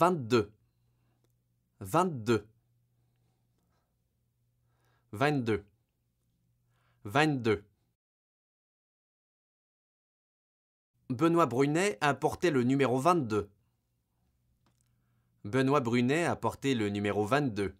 Vingt-deux. Vingt-deux. Vingt-deux. Vingt-deux. Benoît Brunet a porté le numéro vingt-deux. Benoît Brunet a porté le numéro vingt-deux.